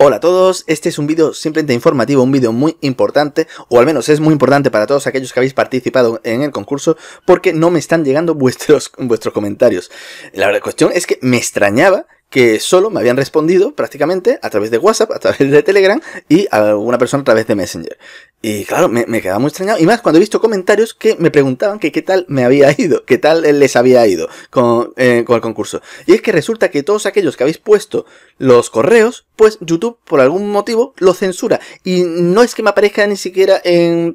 Hola a todos, este es un vídeo simplemente informativo, un vídeo muy importante, o al menos es muy importante para todos aquellos que habéis participado en el concurso, porque no me están llegando vuestros, vuestros comentarios. La cuestión es que me extrañaba que solo me habían respondido prácticamente a través de WhatsApp, a través de Telegram y a alguna persona a través de Messenger. Y claro, me, me, quedaba muy extrañado. Y más cuando he visto comentarios que me preguntaban que qué tal me había ido, qué tal les había ido con, eh, con el concurso. Y es que resulta que todos aquellos que habéis puesto los correos, pues YouTube por algún motivo lo censura. Y no es que me aparezca ni siquiera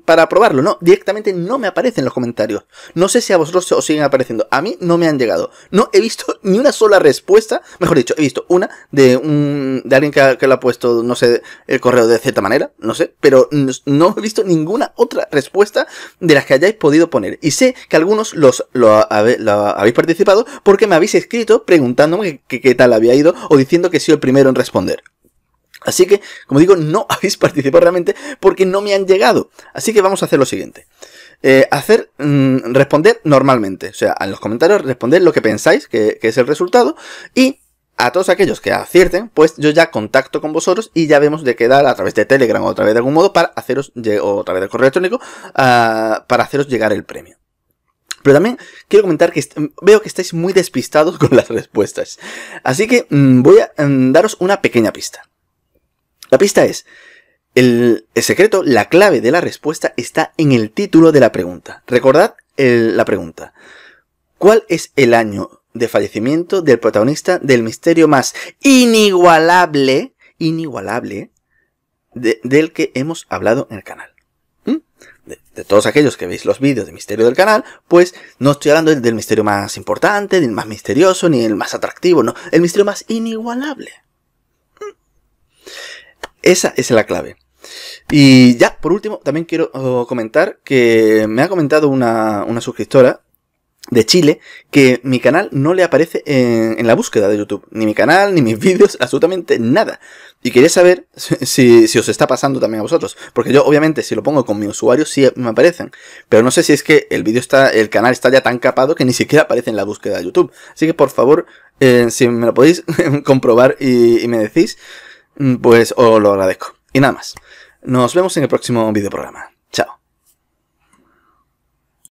para probarlo, no. Directamente no me aparecen los comentarios. No sé si a vosotros os siguen apareciendo. A mí no me han llegado. No he visto ni una sola respuesta. Mejor dicho, he visto una de, un, de alguien que, que lo ha puesto, no sé, el correo de cierta manera. No sé. Pero no he visto ninguna otra respuesta de las que hayáis podido poner. Y sé que algunos los, habéis participado porque me habéis escrito preguntándome qué tal había ido o diciendo que he sido el primero en responder. Así que, como digo, no habéis participado realmente porque no me han llegado. Así que vamos a hacer lo siguiente. Eh, hacer mm, responder normalmente. O sea, en los comentarios responder lo que pensáis que, que es el resultado. Y a todos aquellos que acierten, pues yo ya contacto con vosotros y ya vemos de quedar a través de Telegram o a través de algún modo para haceros, o a través del correo electrónico, ah, para haceros llegar el premio. Pero también quiero comentar que veo que estáis muy despistados con las respuestas. Así que mm, voy a mm, daros una pequeña pista. La pista es, el, secreto, la clave de la respuesta está en el título de la pregunta. Recordad la pregunta. ¿Cuál es el año de fallecimiento del protagonista del misterio más inigualable, inigualable, del que hemos hablado en el canal. ¿Mm? De, todos aquellos que veis los vídeos de misterio del canal, pues no estoy hablando del, misterio más importante, ni el más misterioso, ni el más atractivo, no, el misterio más inigualable. ¿Mm? Esa es la clave. Y ya, por último, también quiero oh, comentar que me ha comentado una, una suscriptora de Chile que mi canal no le aparece en, la búsqueda de YouTube. Ni mi canal, ni mis vídeos, absolutamente nada. Y quería saber si, si, os está pasando también a vosotros. Porque yo, obviamente, si lo pongo con mi usuario, sí me aparecen. Pero no sé si es que el vídeo está, el canal está ya tan capado que ni siquiera aparece en la búsqueda de YouTube. Así que por favor, eh, si me lo podéis comprobar y, y, me decís, mm, pues os lo agradezco. Y nada más. Nos vemos en el próximo programa